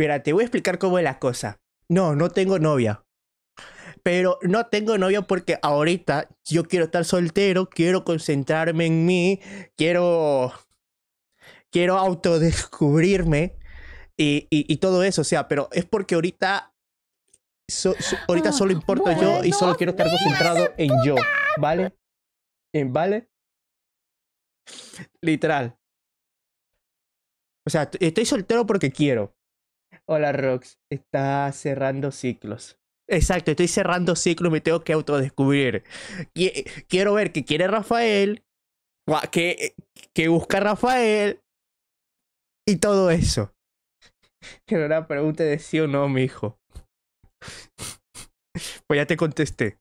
Mira, te voy a explicar cómo es la cosa. No, no tengo novia. Pero no tengo novia porque ahorita yo quiero estar soltero, quiero concentrarme en mí, quiero. Quiero autodescubrirme y, y, todo eso. O sea, pero es porque ahorita. ahorita solo importa yo y solo quiero estar concentrado en yo. ¿Vale? ¿En ¿Vale? Literal. O sea, estoy soltero porque quiero. Hola Rox, está cerrando ciclos. Exacto, estoy cerrando ciclos, me tengo que autodescubrir. Quiero ver qué quiere Rafael, qué, busca Rafael y todo eso. Pero la pregunta de sí o no, hijo. Pues ya te contesté.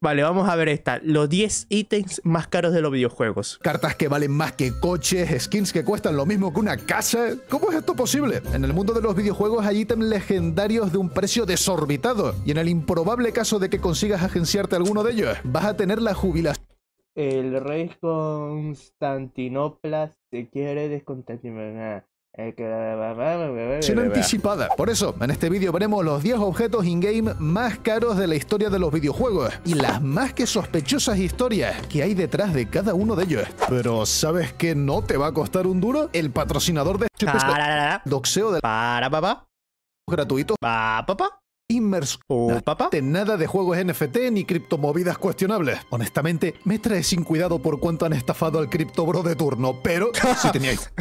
Vale, vamos a ver esta. Los 10 ítems más caros de los videojuegos. Cartas que valen más que coches, skins que cuestan lo mismo que una casa. ¿Cómo es esto posible? En el mundo de los videojuegos hay ítems legendarios de un precio desorbitado. Y en el improbable caso de que consigas agenciarte alguno de ellos, vas a tener la jubilación. El rey Constantinopla se quiere descontar Sino anticipada. Por eso, en este vídeo veremos los 10 objetos in-game más caros de la historia de los videojuegos y las más que sospechosas historias que hay detrás de cada uno de ellos. Pero ¿sabes qué no te va a costar un duro? El patrocinador de este doxeo de para papá gratuito para papá Inmers papá. De nada de juegos NFT ni criptomovidas cuestionables. Honestamente, me trae sin cuidado por cuánto han estafado al criptobro de turno, pero si teníais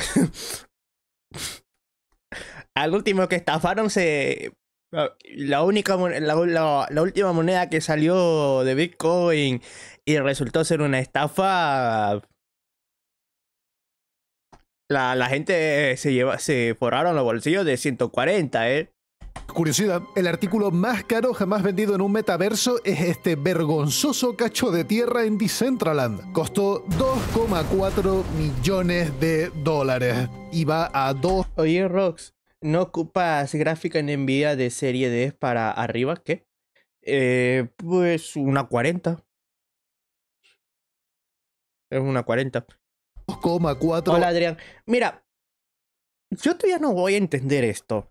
al último que estafaron se. Ah, la única última moneda que salió de Bitcoin y resultó ser una estafa. La, gente se lleva, se forraron los bolsillos de 140, eh. Curiosidad, el artículo más caro jamás vendido en un metaverso es este vergonzoso cacho de tierra en Decentraland. Costó 2,4 millones de dólares. Y va a 2... Oye, Rox, ¿no ocupas gráfica en Nvidia de serie D para arriba? ¿Qué? Eh, pues una 40. Es una 40. 2,4... Hola, Adrián. Mira, yo todavía no voy a entender esto.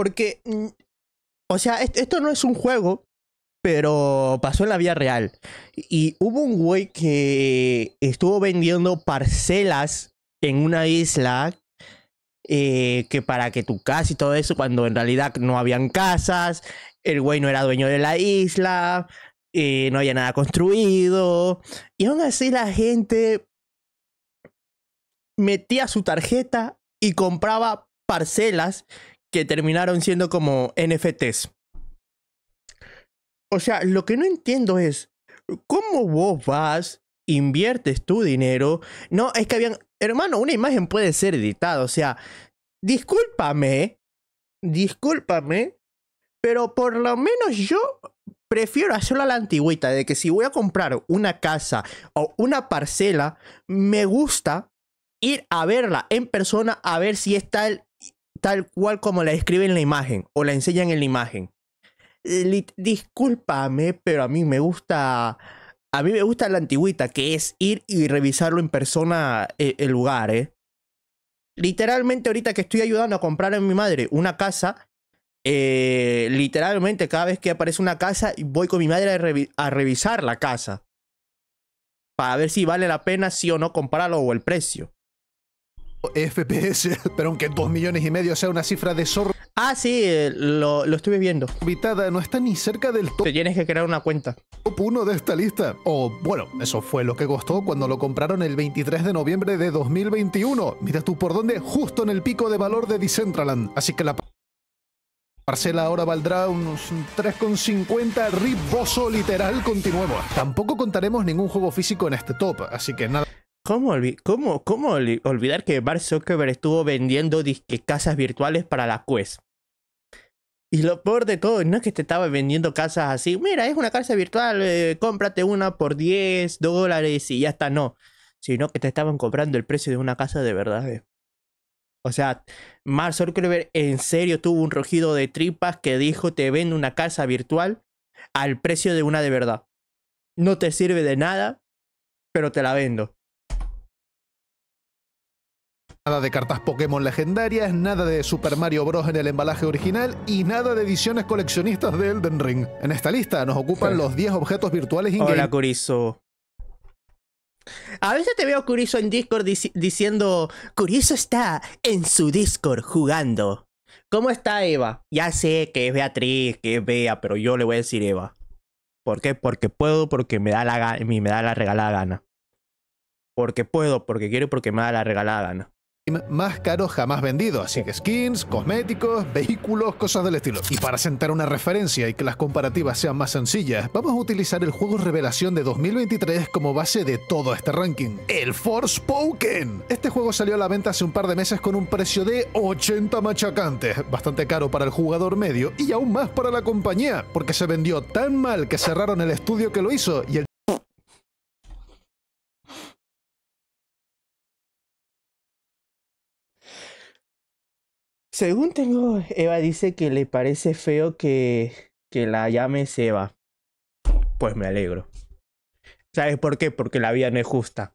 Porque, mm, o sea, esto no es un juego, pero pasó en la vida real. Y hubo un güey que estuvo vendiendo parcelas en una isla eh, que para que tu casa y todo eso, cuando en realidad no habían casas, el güey no era dueño de la isla, eh, no había nada construido. Y aún así la gente metía su tarjeta y compraba parcelas que terminaron siendo como NFTs. O sea, lo que no entiendo es cómo vos vas, inviertes tu dinero. No, es que habían, hermano, una imagen puede ser editada. O sea, discúlpame, discúlpame, pero por lo menos yo prefiero hacerlo a la antigüita, de que si voy a comprar una casa o una parcela, me gusta ir a verla en persona a ver si está el tal cual como la escribe en la imagen o la enseñan en la imagen. Discúlpame, pero a mí me gusta. A mí me gusta la antigüita, que es ir y revisarlo en persona e, el lugar, ¿eh? Literalmente, ahorita que estoy ayudando a comprar a mi madre una casa, eh, literalmente cada vez que aparece una casa, voy con mi madre a, a revisar la casa. Para ver si vale la pena, sí o no, comprarlo o el precio. FPS, pero aunque 2 millones y medio sea una cifra de zorro. Ah, sí, eh, lo, lo estuve viendo. Vitada, no está ni cerca del top. Te tienes que crear una cuenta. Top 1 de esta lista. O bueno, eso fue lo que costó cuando lo compraron el 23 de noviembre de 2021. Mira tú por dónde, justo en el pico de valor de Decentraland. Así que la parcela ahora valdrá unos 3,50 riboso literal. Continuemos. Tampoco contaremos ningún juego físico en este top, así que nada. ¿Cómo, cómo, olvidar que Mark Zuckerberg estuvo vendiendo casas virtuales para la Quest? Y lo peor de todo, no es que te estaba vendiendo casas así, mira, es una casa virtual, eh, cómprate una por 10 dólares y ya está, no. Sino que te estaban comprando el precio de una casa de verdad. O sea, Mark Zuckerberg en serio tuvo un rugido de tripas que dijo, te vendo una casa virtual al precio de una de verdad. No te sirve de nada, pero te la vendo. Nada de cartas Pokémon legendarias, nada de Super Mario Bros. en el embalaje original y nada de ediciones coleccionistas de Elden Ring. En esta lista nos ocupan los 10 objetos virtuales in Hola, Curizo. A veces te veo Curizo en Discord diciendo, Curizo está en su Discord jugando. ¿Cómo está Eva? Ya sé que es Beatriz, que es Bea, pero yo le voy a decir Eva. ¿Por qué? Porque puedo, porque me da la, me da la regalada gana. Porque puedo, porque quiero, porque me da la regalada gana más caro jamás vendido, así que skins, cosméticos, vehículos, cosas del estilo. Y para sentar una referencia y que las comparativas sean más sencillas, vamos a utilizar el juego revelación de 2023 como base de todo este ranking, el Forspoken. Este juego salió a la venta hace un par de meses con un precio de 80 machacantes, bastante caro para el jugador medio y aún más para la compañía, porque se vendió tan mal que cerraron el estudio que lo hizo y el Según tengo, Eva dice que le parece feo que, que la llame Eva. Pues me alegro. ¿Sabes por qué? Porque la vida no es justa.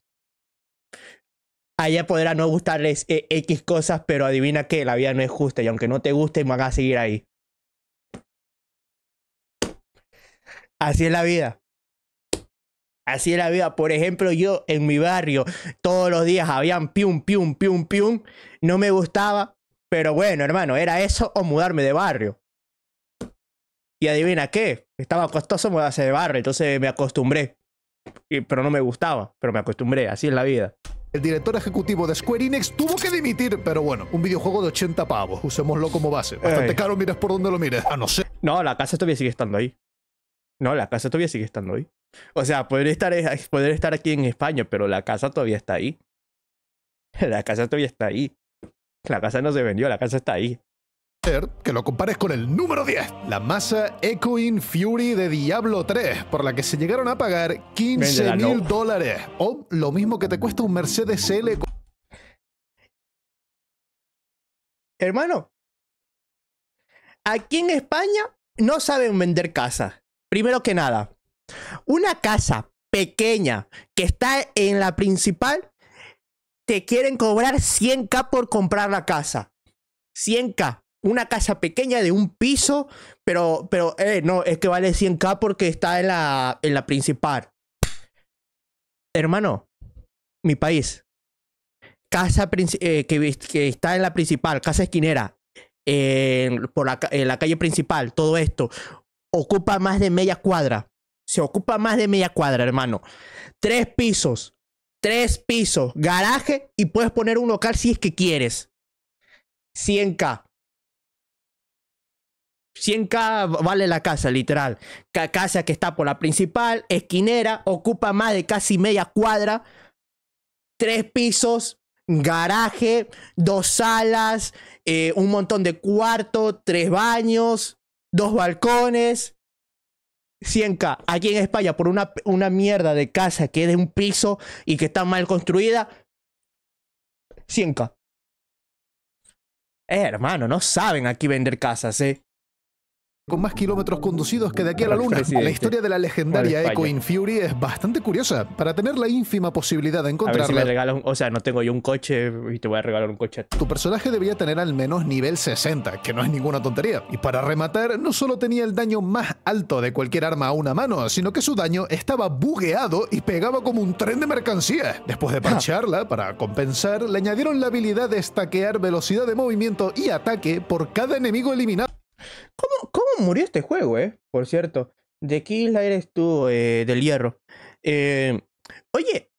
Allá podrá no gustarles eh, X cosas, pero adivina que la vida no es justa y aunque no te guste, me a seguir ahí. Así es la vida. Así es la vida. Por ejemplo, yo en mi barrio, todos los días habían pium, pium, pium, pium. No me gustaba, pero bueno, hermano, era eso o mudarme de barrio. Y adivina qué, estaba costoso mudarse de barrio, entonces me acostumbré. pero no me gustaba, pero me acostumbré, así es la vida. El director ejecutivo de Square Enix tuvo que dimitir, pero bueno, un videojuego de 80 pavos, usémoslo como base. Bastante caro, miras por dónde lo mires, a ah, no ser. No, la casa todavía sigue estando ahí. No, la casa todavía sigue estando ahí. O sea, podría estar, eh, estar aquí en España, pero la casa todavía está ahí. La casa todavía está ahí. La casa no se vendió, la casa está ahí. Que lo compares con el número 10, la masa Echoing Fury de Diablo 3, por la que se llegaron a pagar 15 mil dólares, o lo mismo que te cuesta un Mercedes L. Hermano, aquí en España no saben vender casas. Primero que nada, una casa pequeña que está en la principal te quieren cobrar 100k por comprar la casa. 100k. Una casa pequeña de un piso, pero, pero eh, no, es que vale 100k porque está en la, en la principal. Hermano, mi país. Casa eh, que, que, está en la principal, casa esquinera, por la calle principal, todo esto, ocupa más de media cuadra. Se ocupa más de media cuadra, hermano. Tres pisos tres pisos, garaje y puedes poner un local si es que quieres. 100k. 100k vale la casa, literal. Casa que está por la principal, esquinera, ocupa más de casi media cuadra, tres pisos, garaje, dos salas, eh, un montón de cuarto, tres baños, dos balcones, 100k aquí en España por una, una mierda de casa que es de un piso y que está mal construida, 100k. Eh, hermano, no saben aquí vender casas, ¿eh? con más kilómetros conducidos que de aquí a la luna. La historia de la legendaria Echo in es bastante curiosa. Para tener la ínfima posibilidad de encontrarla. o sea, no tengo yo un coche y te voy a regalar un coche. Tu personaje debía tener al menos nivel 60, que no es ninguna tontería. Y para rematar, no solo tenía el daño más alto de cualquier arma a una mano, sino que su daño estaba bugueado y pegaba como un tren de mercancías. Después de parcharla, para compensar, le añadieron la habilidad de estaquear velocidad de movimiento y ataque por cada enemigo eliminado. ¿Cómo, murió este juego, eh? Por cierto. ¿De qué isla eres tú, eh, del hierro? Eh, oye,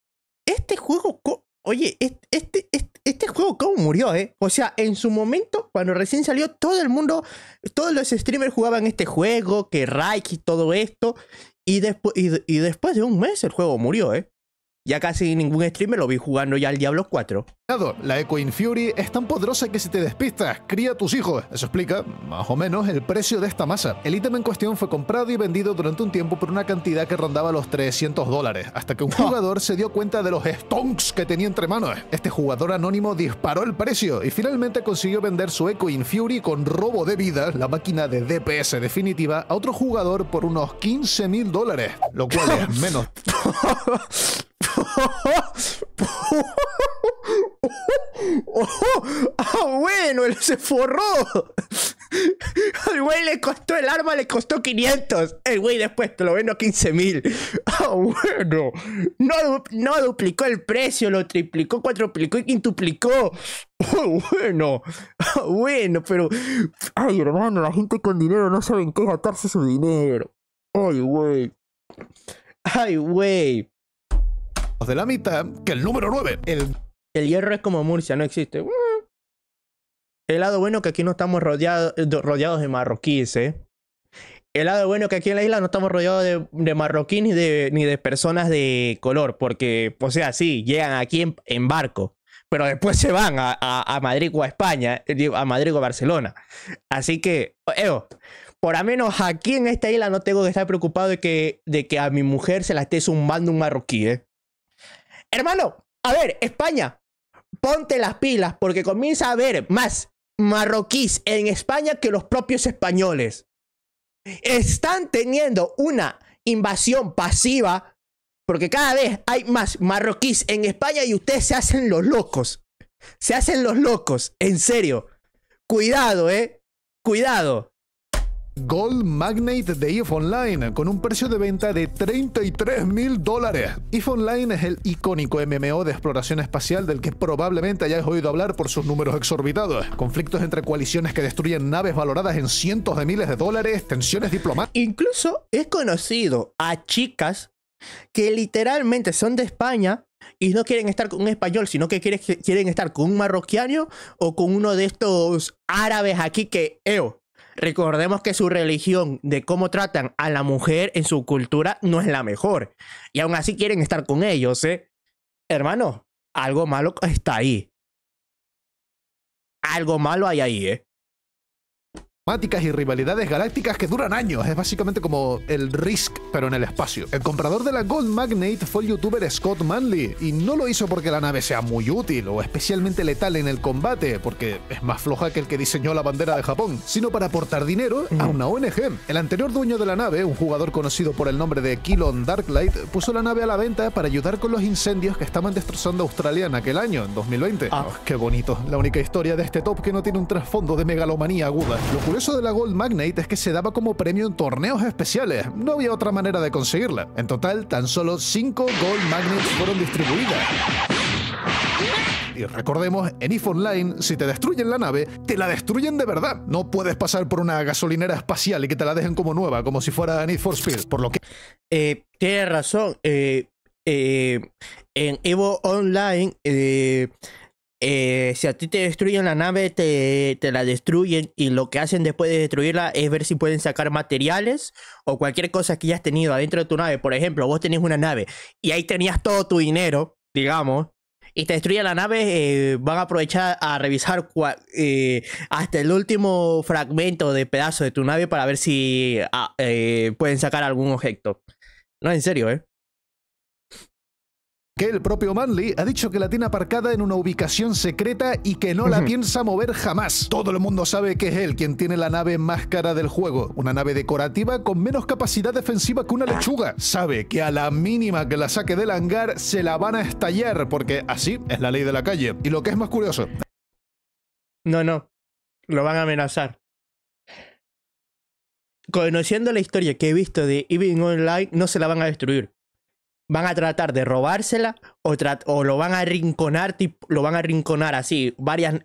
este juego... Oye, este, este, juego cómo murió, ¿eh? O sea, en su momento, cuando recién salió, todo el mundo, todos los streamers jugaban este juego, que Raik y todo esto. Y, después y después de un mes el juego murió, ¿eh? Ya casi ningún streamer lo vi jugando ya al Diablo 4. La Eco Fury es tan poderosa que si te despistas, cría a tus hijos. Eso explica, más o menos, el precio de esta masa. El ítem en cuestión fue comprado y vendido durante un tiempo por una cantidad que rondaba los 300 dólares, hasta que un jugador se dio cuenta de los stonks que tenía entre manos. Este jugador anónimo disparó el precio y finalmente consiguió vender su Eco Fury con robo de vida, la máquina de DPS definitiva, a otro jugador por unos 15 mil dólares, lo cual es menos... ¡Ah, bueno! ¡Él se forró! Al güey le costó el arma, le costó 500. El güey después te lo vendo a 15 mil. ¡Ah, bueno! No, no duplicó el precio, lo triplicó, cuatroplicó y quintuplicó. Oh, bueno, Ah, bueno, pero. Ay, hermano, la gente con dinero no sabe en qué gastarse su dinero. Ay, güey. Ay, güey de la mitad que el número 9. El, el hierro es como Murcia, no existe. El lado bueno que aquí no estamos eh, rodeados de marroquíes, ¿eh? El lado bueno que aquí en la isla no estamos rodeados de, marroquíes ni de, ni de personas de color, porque, o sea, sí, llegan aquí en, barco, pero después se van a, a, Madrid o a España, eh, a Madrid o a Barcelona. Así que, eo, por lo menos aquí en esta isla no tengo que estar preocupado de que, de que a mi mujer se la esté zumbando un marroquí, ¿eh? hermano, a ver, España, ponte las pilas porque comienza a haber más marroquíes en España que los propios españoles. Están teniendo una invasión pasiva porque cada vez hay más marroquíes en España y ustedes se hacen los locos. Se hacen los locos, en serio. Cuidado, ¿eh? Cuidado. Gold Magnate de EVE Online con un precio de venta de 33 mil dólares. EVE Online es el icónico MMO de exploración espacial del que probablemente hayáis oído hablar por sus números exorbitados. Conflictos entre coaliciones que destruyen naves valoradas en cientos de miles de dólares, tensiones diplomáticas. Incluso he conocido a chicas que literalmente son de España y no quieren estar con un español, sino que quieren, estar con un marroquiano o con uno de estos árabes aquí que, eo, Recordemos que su religión de cómo tratan a la mujer en su cultura no es la mejor. Y aún así quieren estar con ellos, ¿eh? Hermano, algo malo está ahí. Algo malo hay ahí, ¿eh? y rivalidades galácticas que duran años. Es básicamente como el Risk, pero en el espacio. El comprador de la Gold Magnate fue el youtuber Scott Manley, y no lo hizo porque la nave sea muy útil o especialmente letal en el combate, porque es más floja que el que diseñó la bandera de Japón, sino para aportar dinero a mm. una ONG. El anterior dueño de la nave, un jugador conocido por el nombre de Kilon Darklight, puso la nave a la venta para ayudar con los incendios que estaban destrozando Australia en aquel año, en 2020. Ah, oh, qué bonito. La única historia de este top que no tiene un trasfondo de megalomanía aguda. Eso de la Gold Magnate es que se daba como premio en torneos especiales, no había otra manera de conseguirla. En total, tan solo 5 Gold Magnets fueron distribuidas. Y recordemos, en IF Online, si te destruyen la nave, te la destruyen de verdad. No puedes pasar por una gasolinera espacial y que te la dejen como nueva, como si fuera Need for Speed, por lo que... Eh, tienes razón. Eh, eh, en Evo Online eh, eh, si a ti te destruyen la nave, te, la destruyen y lo que hacen después de destruirla es ver si pueden sacar materiales o cualquier cosa que hayas tenido adentro de tu nave. Por ejemplo, vos tenés una nave y ahí tenías todo tu dinero, digamos, y te destruyen la nave, eh, van a aprovechar a revisar eh, hasta el último fragmento de pedazo de tu nave para ver si ah, pueden sacar algún objeto. No, en serio, ¿eh? que el propio Manly ha dicho que la tiene aparcada en una ubicación secreta y que no la piensa mover jamás. Todo el mundo sabe que es él quien tiene la nave más cara del juego, una nave decorativa con menos capacidad defensiva que una lechuga. Sabe que a la mínima que la saque del hangar se la van a estallar, porque así es la ley de la calle. Y lo que es más curioso... No, no, lo van a amenazar. Conociendo la historia que he visto de Even Online, no se la van a destruir van a tratar de robársela o, lo van a rinconar, lo van a rinconar así, varias,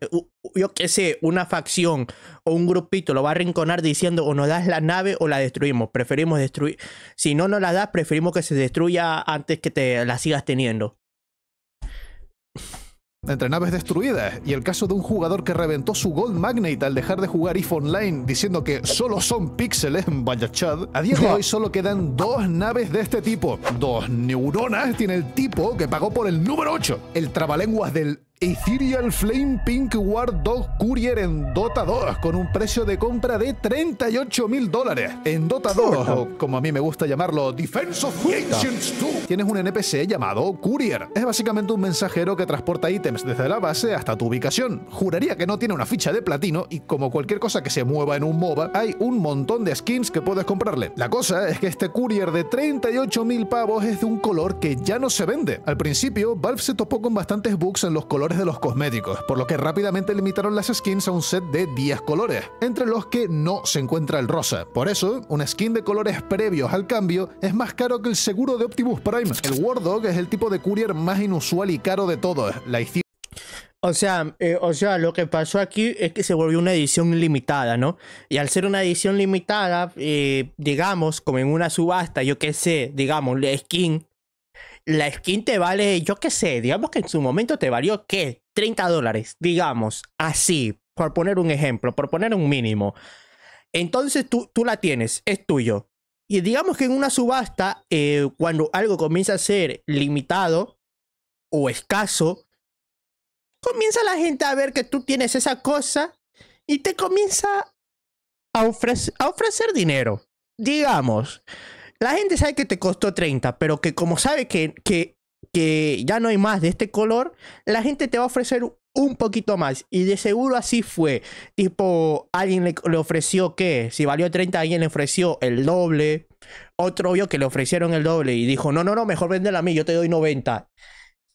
yo qué sé, una facción o un grupito lo va a rinconar diciendo o nos das la nave o la destruimos, preferimos destruir, si no nos la das, preferimos que se destruya antes que te la sigas teniendo entre naves destruidas y el caso de un jugador que reventó su Gold magnet al dejar de jugar IF Online diciendo que solo son píxeles, vaya chad. A día de hoy solo quedan dos naves de este tipo. Dos neuronas tiene el tipo que pagó por el número 8, el trabalenguas del Ethereal Flame Pink War Dog Courier en Dota 2 con un precio de compra de 38 mil dólares en Dota 2 o como a mí me gusta llamarlo Defense of 2 tienes un NPC llamado Courier es básicamente un mensajero que transporta ítems desde la base hasta tu ubicación juraría que no tiene una ficha de platino y como cualquier cosa que se mueva en un MOBA hay un montón de skins que puedes comprarle la cosa es que este Courier de 38 mil pavos es de un color que ya no se vende al principio Valve se topó con bastantes bugs en los colores de los cosméticos, por lo que rápidamente limitaron las skins a un set de 10 colores, entre los que no se encuentra el rosa. Por eso, un skin de colores previos al cambio es más caro que el seguro de Optimus Prime. El Word es el tipo de courier más inusual y caro de todos. La o sea, eh, o sea, lo que pasó aquí es que se volvió una edición limitada, ¿no? Y al ser una edición limitada, eh, digamos, como en una subasta, yo qué sé, digamos, la skin la skin te vale, yo qué sé, digamos que en su momento te valió, ¿qué? 30 dólares, digamos, así, por poner un ejemplo, por poner un mínimo. Entonces tú, tú la tienes, es tuyo. Y digamos que en una subasta, eh, cuando algo comienza a ser limitado o escaso, comienza la gente a ver que tú tienes esa cosa y te comienza a, ofrecer, a ofrecer dinero. Digamos, la gente sabe que te costó 30, pero que como sabe que, que, que ya no hay más de este color, la gente te va a ofrecer un poquito más. Y de seguro así fue. Tipo, alguien le, ofreció qué? Si valió 30, alguien le ofreció el doble. Otro vio que le ofrecieron el doble y dijo, no, no, no, mejor véndela a mí, yo te doy 90.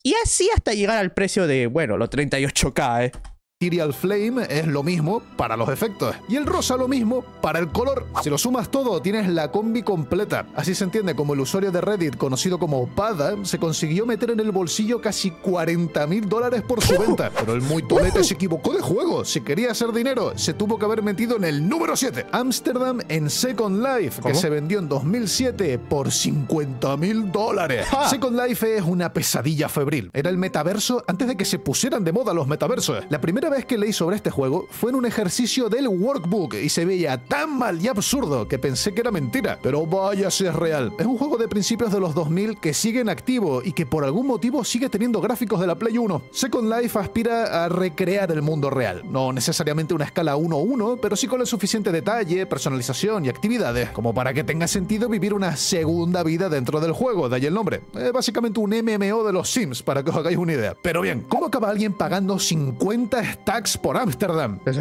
Y así hasta llegar al precio de, bueno, los 38K, ¿eh? Tyrial Flame es lo mismo para los efectos. Y el rosa lo mismo para el color. Si lo sumas todo, tienes la combi completa. Así se entiende como el usuario de Reddit, conocido como Pada, se consiguió meter en el bolsillo casi 40 mil dólares por su ¡Oh! venta. Pero el muy tolete ¡Oh! se equivocó de juego. Si quería hacer dinero, se tuvo que haber metido en el número 7. Amsterdam en Second Life, que se vendió en 2007 por 50 mil dólares. Second Life es una pesadilla febril. Era el metaverso antes de que se pusieran de moda los metaversos. La primera vez que leí sobre este juego fue en un ejercicio del workbook y se veía tan mal y absurdo que pensé que era mentira. Pero vaya si es real. Es un juego de principios de los 2000 que sigue en activo y que por algún motivo sigue teniendo gráficos de la Play 1. Second Life aspira a recrear el mundo real. No necesariamente una escala 1-1, pero sí con el suficiente detalle, personalización y actividades, como para que tenga sentido vivir una segunda vida dentro del juego, de ahí el nombre. Es básicamente un MMO de los Sims, para que os hagáis una idea. Pero bien, ¿cómo acaba alguien pagando 50 tax por Ámsterdam. Pues,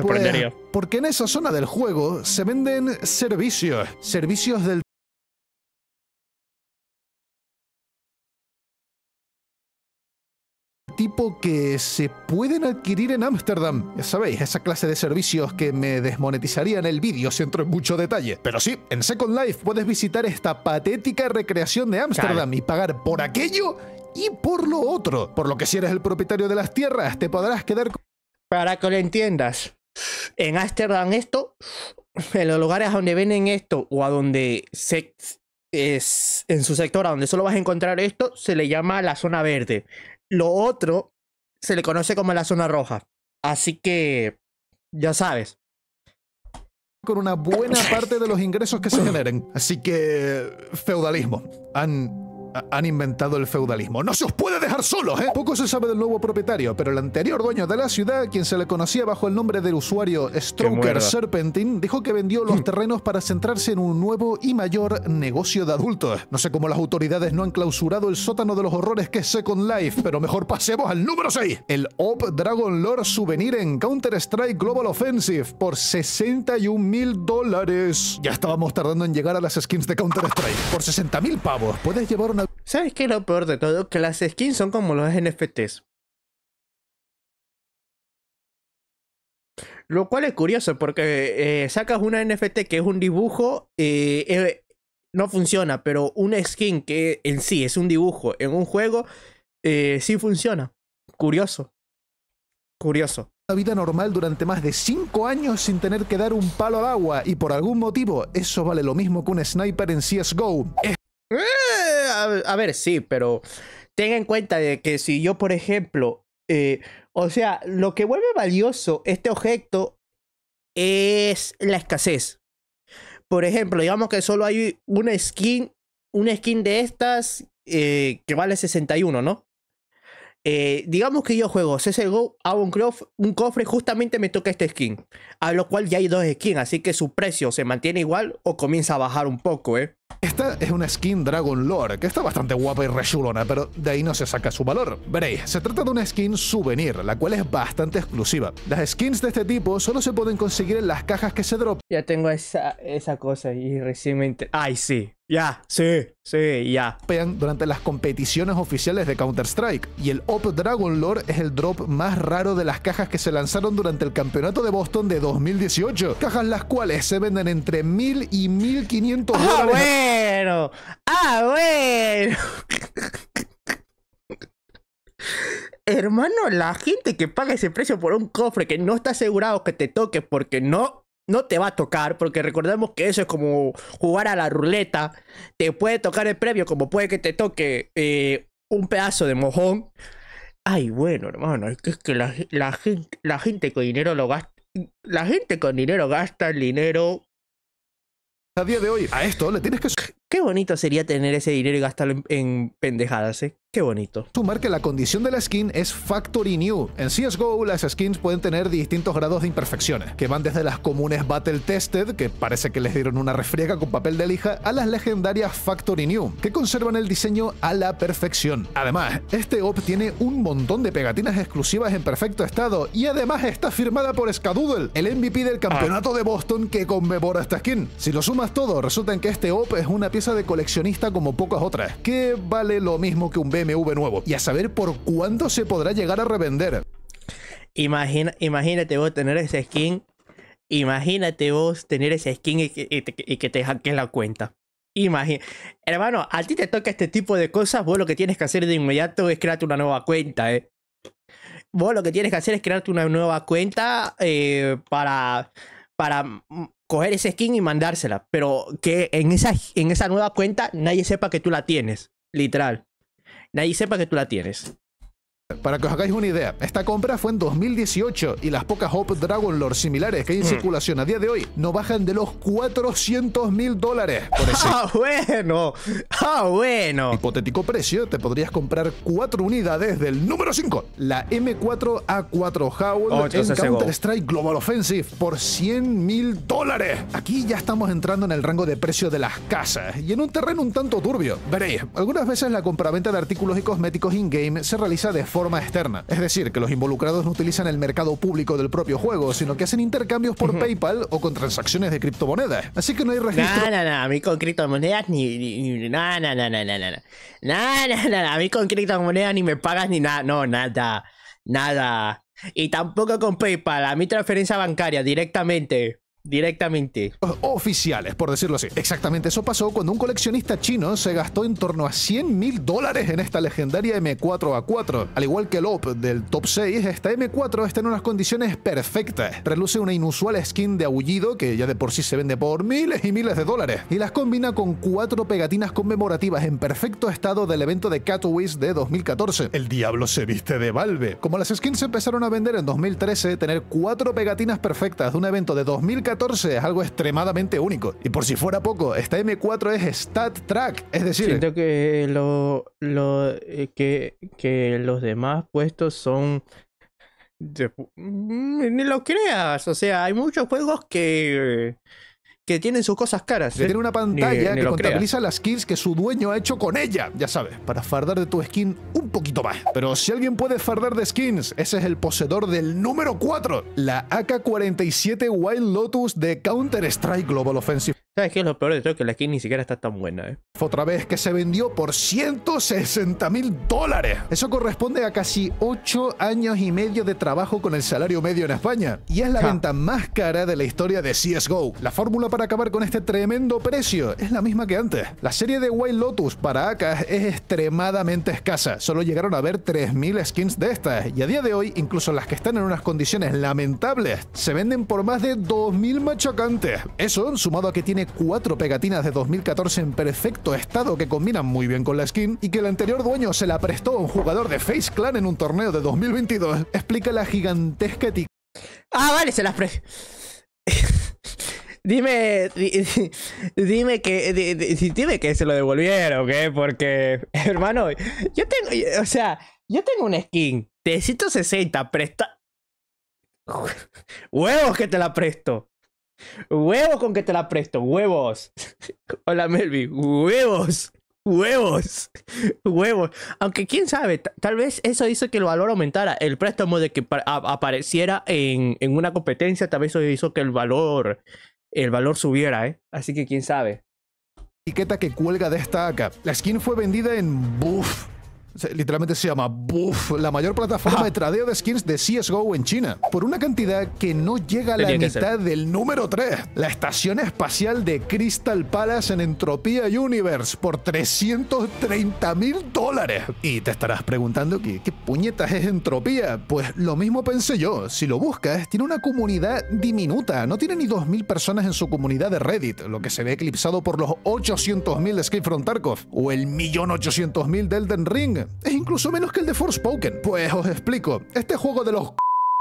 porque en esa zona del juego se venden servicios, servicios del tipo que se pueden adquirir en Ámsterdam. Ya sabéis, esa clase de servicios que me desmonetizarían el vídeo si entro en mucho detalle. Pero sí, en Second Life puedes visitar esta patética recreación de Ámsterdam y pagar por aquello y por lo otro. Por lo que si eres el propietario de las tierras, te podrás quedar con para que lo entiendas, en Ámsterdam esto, en los lugares donde venden esto o a donde se, es, en su sector, a donde solo vas a encontrar esto, se le llama la zona verde. Lo otro se le conoce como la zona roja. Así que, ya sabes. Con una buena parte de los ingresos que se generen. Así que, feudalismo han inventado el feudalismo. ¡No se os puede dejar solos, eh! Poco se sabe del nuevo propietario, pero el anterior dueño de la ciudad, quien se le conocía bajo el nombre del usuario Stroker Serpentine, dijo que vendió los mm. terrenos para centrarse en un nuevo y mayor negocio de adultos. No sé cómo las autoridades no han clausurado el sótano de los horrores que es Second Life, pero mejor pasemos al número 6. El OP Dragon Lore Souvenir en Counter-Strike Global Offensive por 61 mil dólares. Ya estábamos tardando en llegar a las skins de Counter-Strike. Por 60 mil pavos puedes llevar una ¿Sabes qué es lo peor de todo? Que las skins son como los NFTs. Lo cual es curioso porque eh, sacas una NFT que es un dibujo, eh, eh, no funciona, pero una skin que en sí es un dibujo en un juego, sí funciona. Curioso. Curioso. ...la vida normal durante más de 5 años sin tener que dar un palo al agua y por algún motivo eso vale lo mismo que un sniper en CSGO a, ver, sí, pero ten en cuenta de que si yo, por ejemplo, eh, o sea, lo que vuelve valioso este objeto es la escasez. Por ejemplo, digamos que solo hay una skin, una skin de estas eh, que vale 61, ¿no? Eh, digamos que yo juego CSGO, hago un, cofre, un cofre, justamente me toca esta skin, a lo cual ya hay dos skins, así que su precio se mantiene igual o comienza a bajar un poco, ¿eh? Esta es una skin Dragon Lore, que está bastante guapa y rechulona, pero de ahí no se saca su valor. Veréis, se trata de una skin souvenir, la cual es bastante exclusiva. Las skins de este tipo solo se pueden conseguir en las cajas que se drop. Ya tengo esa, esa cosa y recientemente ¡Ay, sí! Ya, sí, sí, ya. Pean durante las competiciones oficiales de Counter-Strike. Y el OP Dragon Lore es el drop más raro de las cajas que se lanzaron durante el campeonato de Boston de 2018. Cajas las cuales se venden entre 1000 y 1500 ah, dólares bueno. Ah, bueno. Hermano, la gente que paga ese precio por un cofre que no está asegurado que te toque porque no no te va a tocar, porque recordemos que eso es como jugar a la ruleta. Te puede tocar el premio, como puede que te toque eh, un pedazo de mojón. Ay, bueno, hermano, es que, es que la, la, gente, la gente con dinero lo gasta. La gente con dinero gasta el dinero a día de hoy, a esto le tienes que Qué bonito sería tener ese dinero y gastarlo en, pendejadas, ¿eh? Qué bonito. Sumar que la condición de la skin es Factory New. En CSGO, las skins pueden tener distintos grados de imperfecciones, que van desde las comunes Battle Tested, que parece que les dieron una refriega con papel de lija, a las legendarias Factory New, que conservan el diseño a la perfección. Además, este op tiene un montón de pegatinas exclusivas en perfecto estado, y además está firmada por Skadoodle, el MVP del campeonato de Boston que conmemora esta skin. Si lo sumas todo, resulta en que este op es una pieza de coleccionista como pocas otras, que vale lo mismo que un BMW nuevo, y a saber por cuándo se podrá llegar a revender. Imagina, imagínate vos tener ese skin, imagínate vos tener ese skin y que, te, y la cuenta. Imagina. Hermano, a ti te toca este tipo de cosas, vos lo que tienes que hacer de inmediato es crearte una nueva cuenta, eh. Vos lo que tienes que hacer es crearte una nueva cuenta eh, para, para mm, coger ese skin y mandársela, pero que en esa, en esa nueva cuenta nadie sepa que tú la tienes, literal. Nadie sepa que tú la tienes. Para que os hagáis una idea, esta compra fue en 2018 y las pocas Hope Dragon Lord similares que hay en mm. circulación a día de hoy no bajan de los 400 mil dólares. Por ¡Ah, bueno! ¡Ah, bueno! Hipotético precio, te podrías comprar 4 unidades del número 5, la M4A4 Howl en Counter-Strike Global Offensive por 100 mil dólares. Aquí ya estamos entrando en el rango de precio de las casas y en un terreno un tanto turbio. Veréis, algunas veces la compraventa de artículos y cosméticos in-game se realiza de forma externa. Es decir, que los involucrados no utilizan el mercado público del propio juego, sino que hacen intercambios por PayPal o con transacciones de criptomonedas. Así que no hay registro. No, no, no, a mí con criptomonedas ni. ni no, no, no, a mí con criptomonedas ni me pagas ni nada. No, nada. Nada. Y tampoco con PayPal, a mi transferencia bancaria directamente directamente. Oficiales, por decirlo así. Exactamente eso pasó cuando un coleccionista chino se gastó en torno a 100 mil dólares en esta legendaria M4A4. Al igual que el OP del top 6, esta M4 está en unas condiciones perfectas. Reluce una inusual skin de aullido que ya de por sí se vende por miles y miles de dólares y las combina con cuatro pegatinas conmemorativas en perfecto estado del evento de Catwiz de 2014. El diablo se viste de Valve. Como las skins se empezaron a vender en 2013, tener cuatro pegatinas perfectas de un evento de 2014 es algo extremadamente único. Y por si fuera poco, esta M4 es stat track. Es decir. Siento que, lo, lo eh, que, que los demás puestos son. Mm, ni lo creas. O sea, hay muchos juegos que que tienen sus cosas caras. ¿eh? tiene una pantalla que contabiliza las skins que su dueño ha hecho con ella, ya sabes, para fardar de tu skin un poquito más. Pero si alguien puede fardar de skins, ese es el poseedor del número 4, la AK-47 Wild Lotus de Counter-Strike Global Offensive. ¿Sabes qué es lo peor de todo? Que la skin ni siquiera está tan buena, ¿eh? Otra vez que se vendió por 160 mil dólares. Eso corresponde a casi 8 años y medio de trabajo con el salario medio en España. Y es la venta más cara de la historia de CSGO. La fórmula para acabar con este tremendo precio es la misma que antes. La serie de White Lotus para AKAS es extremadamente escasa. Solo llegaron a ver 3.000 skins de estas. Y a día de hoy, incluso las que están en unas condiciones lamentables, se venden por más de 2.000 machacantes. Eso, sumado a que tiene cuatro pegatinas de 2014 en perfecto estado que combinan muy bien con la skin y que el anterior dueño se la prestó a un jugador de Face Clan en un torneo de 2022, explica la gigantesca etiqueta. Ah, vale, se las pre... dime, dime que, dime que se lo devolvieron, ¿qué? Porque, hermano, yo tengo, o sea, yo tengo un skin de 160 presta... Huevos que te la presto. Huevos con que te la presto, huevos. Hola Melvin, huevos, huevos, huevos. Aunque quién sabe, tal vez eso hizo que el valor aumentara. El préstamo de que apareciera en, en, una competencia, tal vez eso hizo que el valor, el valor subiera, ¿eh? Así que quién sabe. Etiqueta que cuelga de esta acá. La skin fue vendida en Buff literalmente se llama Buff, la mayor plataforma de tradeo de skins de CSGO en China, por una cantidad que no llega a la mitad del número 3. La estación espacial de Crystal Palace en Entropía Universe por 330 mil dólares. Y te estarás preguntando qué puñetas es Entropía. Pues lo mismo pensé yo. Si lo buscas, tiene una comunidad diminuta. No tiene ni 2.000 personas en su comunidad de Reddit, lo que se ve eclipsado por los 800.000 de Escape Tarkov o el 1.800.000 de Elden Ring es incluso menos que el de Forspoken. Pues os explico, este juego de los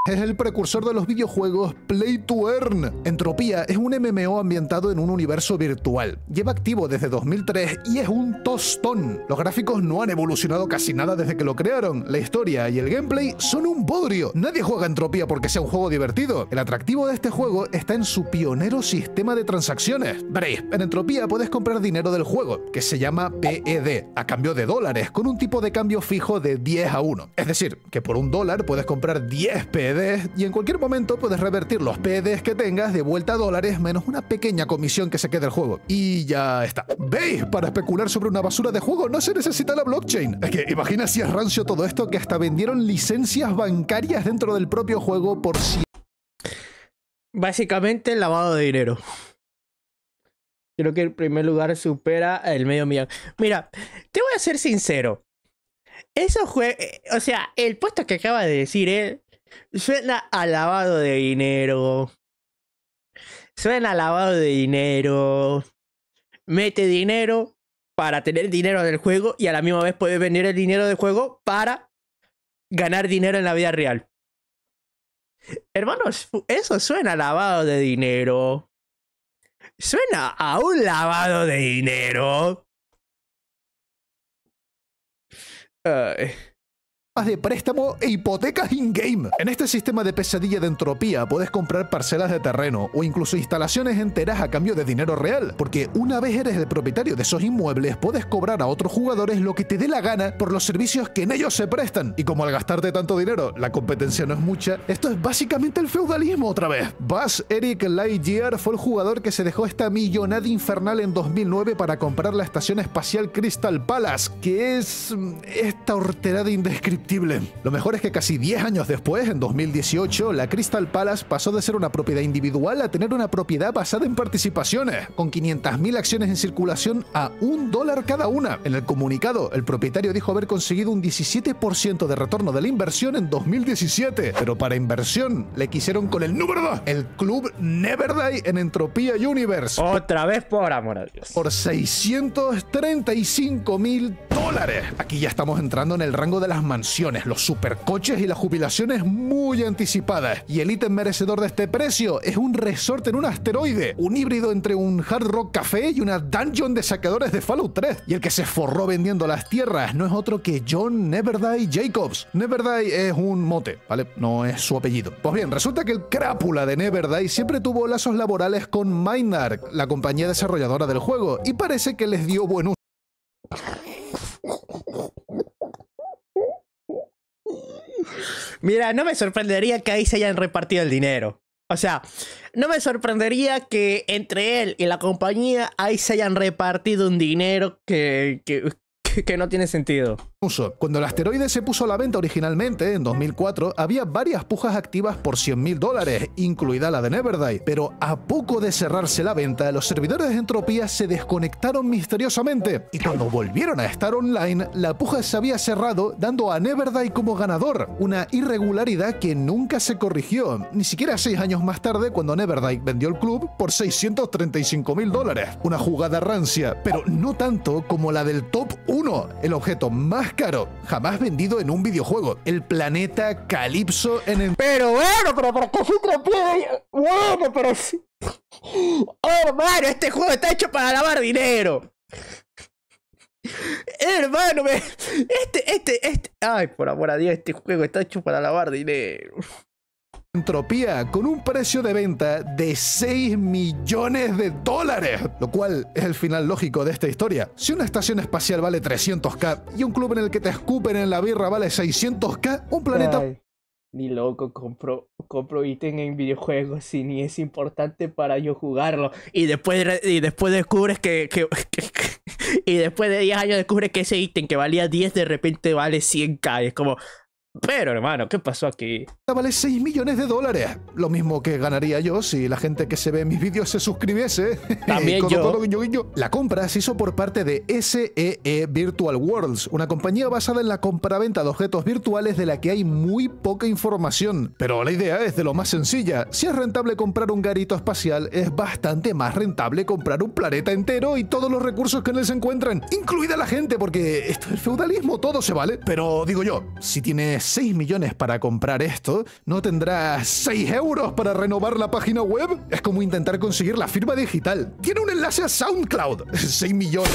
es el precursor de los videojuegos Play to Earn. Entropía es un MMO ambientado en un universo virtual. Lleva activo desde 2003 y es un tostón. Los gráficos no han evolucionado casi nada desde que lo crearon. La historia y el gameplay son un bodrio. Nadie juega Entropía porque sea un juego divertido. El atractivo de este juego está en su pionero sistema de transacciones. Veréis, en Entropía puedes comprar dinero del juego, que se llama PED, a cambio de dólares, con un tipo de cambio fijo de 10 a 1. Es decir, que por un dólar puedes comprar 10 PED y en cualquier momento puedes revertir los PDs que tengas de vuelta a dólares menos una pequeña comisión que se quede el juego. Y ya está. ¿Veis? Para especular sobre una basura de juego no se necesita la blockchain. Es que imagina si es rancio todo esto que hasta vendieron licencias bancarias dentro del propio juego por si... Básicamente el lavado de dinero. Creo que en primer lugar supera el medio millón. Mira, te voy a ser sincero. Eso fue, eh, o sea, el puesto que acaba de decir él Suena a lavado de dinero. Suena a lavado de dinero. Mete dinero para tener dinero del juego y a la misma vez puede vender el dinero del juego para ganar dinero en la vida real. Hermanos, eso suena a lavado de dinero. Suena a un lavado de dinero. Ay de préstamo e hipotecas in-game. En este sistema de pesadilla de entropía puedes comprar parcelas de terreno o incluso instalaciones enteras a cambio de dinero real, porque una vez eres el propietario de esos inmuebles puedes cobrar a otros jugadores lo que te dé la gana por los servicios que en ellos se prestan. Y como al gastarte tanto dinero la competencia no es mucha, esto es básicamente el feudalismo otra vez. Buzz Eric Lightyear fue el jugador que se dejó esta millonada infernal en 2009 para comprar la estación espacial Crystal Palace, que es mm, esta horterada indescriptible lo mejor es que casi 10 años después, en 2018, la Crystal Palace pasó de ser una propiedad individual a tener una propiedad basada en participaciones, con 500.000 acciones en circulación a un dólar cada una. En el comunicado, el propietario dijo haber conseguido un 17% de retorno de la inversión en 2017, pero para inversión le quisieron con el número 2, el club Neverdie en Entropía Universe. Otra vez por amor a Dios. Por 635 mil dólares. Aquí ya estamos entrando en el rango de las mansiones los supercoches y las jubilaciones muy anticipadas. Y el ítem merecedor de este precio es un resorte en un asteroide, un híbrido entre un hard rock café y una dungeon de saqueadores de Fallout 3. Y el que se forró vendiendo las tierras no es otro que John Neverdie Jacobs. Neverdie es un mote, ¿vale? No es su apellido. Pues bien, resulta que el crápula de Neverdie siempre tuvo lazos laborales con Mindark, la compañía desarrolladora del juego, y parece que les dio buen uso. Mira, no me sorprendería que ahí se hayan repartido el dinero. O sea, no me sorprendería que entre él y la compañía ahí se hayan repartido un dinero que, que, que no tiene sentido. Cuando el asteroide se puso a la venta originalmente, en 2004, había varias pujas activas por 100.000 dólares, incluida la de Neverday, pero a poco de cerrarse la venta, los servidores de Entropía se desconectaron misteriosamente, y cuando volvieron a estar online, la puja se había cerrado dando a Neverday como ganador, una irregularidad que nunca se corrigió, ni siquiera 6 años más tarde cuando Neverday vendió el club por 635.000 dólares. Una jugada rancia, pero no tanto como la del top 1, el objeto más caro jamás vendido en un videojuego. El planeta Calypso en el... Pero bueno, pero ¿por qué se Bueno, pero sí... Oh, hermano, este juego está hecho para lavar dinero. Hermano, este, este, este... Ay, por amor a Dios, este juego está hecho para lavar dinero. Entropía con un precio de venta de 6 millones de dólares, lo cual es el final lógico de esta historia. Si una estación espacial vale 300k y un club en el que te escupen en la birra vale 600k, un planeta... ni loco, compro, compro ítem en videojuegos y ni es importante para yo jugarlo. Y después, y después descubres que... y después de 10 años descubres que ese ítem que valía 10 de repente vale 100k. Es como, pero hermano, ¿qué pasó aquí? Vale 6 millones de dólares. Lo mismo que ganaría yo si la gente que se ve en mis vídeos se suscribiese. También yo. La compra se hizo por parte de SEE e Virtual Worlds, una compañía basada en la compraventa de objetos virtuales de la que hay muy poca información. Pero la idea es de lo más sencilla. Si es rentable comprar un garito espacial, es bastante más rentable comprar un planeta entero y todos los recursos que en él se encuentran, incluida la gente, porque esto es feudalismo, todo se vale. Pero digo yo, si tienes 6 millones para comprar esto, ¿no tendrá 6 euros para renovar la página web? Es como intentar conseguir la firma digital. Tiene un enlace a SoundCloud. 6 millones.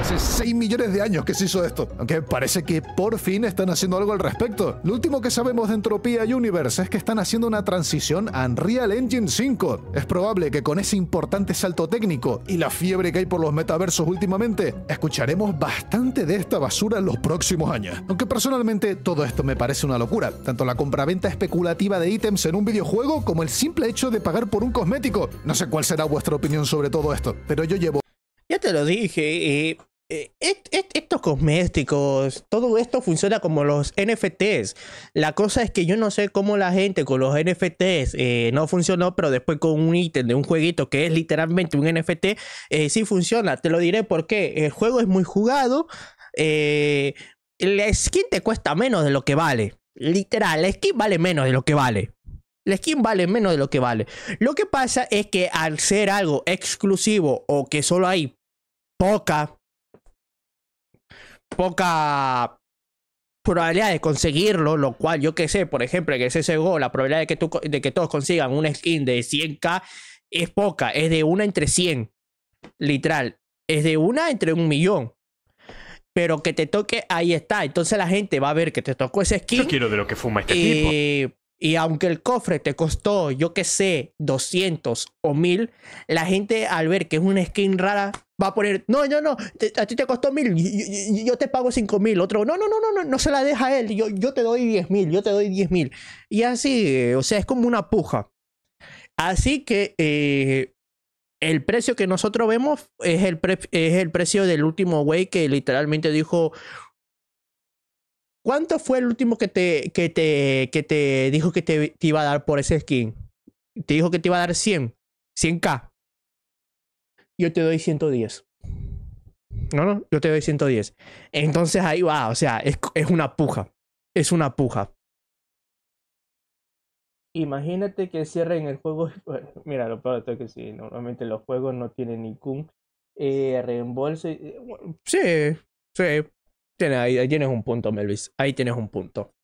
Hace 6 millones de años que se hizo esto. Aunque parece que por fin están haciendo algo al respecto. Lo último que sabemos de Entropía Universe es que están haciendo una transición a Unreal Engine 5. Es probable que con ese importante salto técnico y la fiebre que hay por los metaversos últimamente, escucharemos bastante de esta basura en los próximos años. Aunque personalmente todo esto me parece una locura, tanto la compraventa especulativa de ítems en un videojuego como el simple hecho de pagar por un cosmético. No sé cuál será vuestra opinión sobre todo esto, pero yo llevo... Ya te lo dije, eh, eh, estos cosméticos, todo esto funciona como los NFTs. La cosa es que yo no sé cómo la gente con los NFTs eh, no funcionó, pero después con un ítem de un jueguito que es literalmente un NFT, sí funciona. Te lo diré porque el juego es muy jugado la skin te cuesta menos de lo que vale. Literal, la skin vale menos de lo que vale. La skin vale menos de lo que vale. Lo que pasa es que al ser algo exclusivo o que solo hay poca, poca probabilidad de conseguirlo, lo cual yo que sé, por ejemplo, en el CSGO, la probabilidad de que, tú, de que todos consigan una skin de 100k es poca, es de una entre 100, literal, es de una entre un millón pero que te toque, ahí está. Entonces la gente va a ver que te tocó ese skin. Yo quiero de lo que fuma este y, tipo. Y aunque el cofre te costó, yo que sé, 200 o 1000, la gente al ver que es una skin rara va a poner, no, no, no, a ti te costó 1000, yo, yo, te pago 5000. Otro, no, no, no, no, no, no se la deja a él, yo, yo te doy 10000, yo te doy 10000. Y así, eh, o sea, es como una puja. Así que eh, el precio que nosotros vemos es el, es el precio del último güey que literalmente dijo, ¿cuánto fue el último que te, que te, que te dijo que te, iba a dar por ese skin? Te dijo que te iba a dar 100, 100k. Yo te doy 110. No, no, yo te doy 110. Entonces ahí va, o sea, es una puja. Es una puja imagínate que cierren el juego. mira, lo peor es que sí, normalmente los juegos no tienen ningún eh, reembolso. Eh, sí, sí. ahí tienes un punto, Melvis. Ahí tienes un punto.